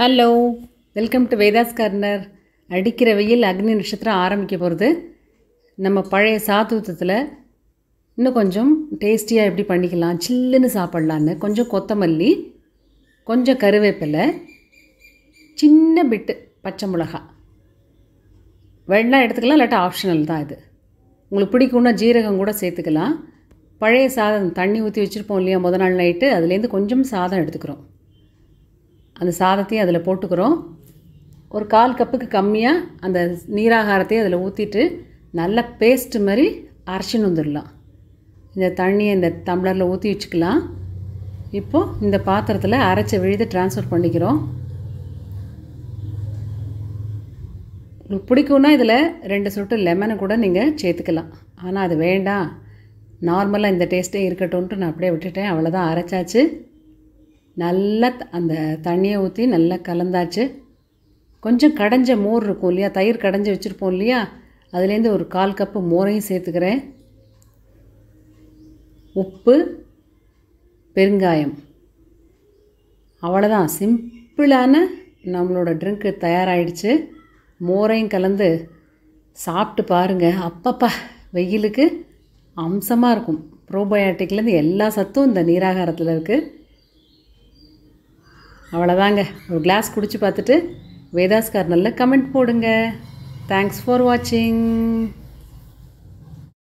hello welcome to Vedha's corner அடிக்கிற வெயில் அக்னி நட்சத்திரம் ஆரம்பிக்க போகிறது நம்ம பழைய சாத்துவத்தில் இன்னும் கொஞ்சம் டேஸ்டியாக எப்படி பண்ணிக்கலாம் சில்லுன்னு சாப்பிட்லான்னு கொஞ்சம் கொத்தமல்லி கொஞ்சம் கருவேப்பிலை சின்ன பிட்டு பச்சை மிளகா வெள்ளம் எடுத்துக்கலாம் இல்லாட்டா ஆப்ஷனல் தான் இது உங்களுக்கு பிடிக்கும்னா ஜீரகம் கூட சேர்த்துக்கலாம் பழைய சாதம் தண்ணி ஊற்றி வச்சுருப்போம் இல்லையா முத நாள் நைட்டு அதுலேருந்து கொஞ்சம் சாதம் எடுத்துக்கிறோம் அந்த சாதத்தையும் அதில் போட்டுக்கிறோம் ஒரு கால் கப்புக்கு கம்மியாக அந்த நீராகாரத்தையும் அதில் ஊற்றிட்டு நல்ல பேஸ்ட் மாதிரி அரைச்சின்னு வந்துடலாம் இந்த தண்ணியை இந்த டம்ளரில் ஊற்றி வச்சுக்கலாம் இப்போது இந்த பாத்திரத்தில் அரைச்ச விழுது டிரான்ஸ்ஃபர் பண்ணிக்கிறோம் பிடிக்கும்னா இதில் ரெண்டு சொட்டு லெமனை கூட நீங்கள் சேர்த்துக்கலாம் ஆனால் அது வேண்டாம் நார்மலாக இந்த டேஸ்ட்டே இருக்கட்டும்ன்ட்டு நான் அப்படியே விட்டுட்டேன் அவ்வளோதான் அரைச்சாச்சு நல்லா அந்த தண்ணியை ஊற்றி நல்லா கலந்தாச்சு கொஞ்சம் கடைஞ்ச மோர் இருக்கும் இல்லையா தயிர் கடைஞ்சி வச்சுருப்போம் இல்லையா அதுலேருந்து ஒரு கால் கப்பு மோரையும் சேர்த்துக்கிறேன் உப்பு பெருங்காயம் அவ்வளோதான் சிம்பிளான நம்மளோட ட்ரிங்க்கு தயாராகிடுச்சு மோரையும் கலந்து சாப்பிட்டு பாருங்கள் அப்பப்பா வெயிலுக்கு அம்சமாக இருக்கும் ப்ரோபயோட்டிக்லேருந்து எல்லா சத்தும் இந்த நீராகாரத்தில் இருக்குது அவ்வளோதாங்க ஒரு கிளாஸ் குடித்து பார்த்துட்டு வேதாஸ்கார் நல்ல கமெண்ட் போடுங்க தேங்க்ஸ் ஃபார் வாட்சிங்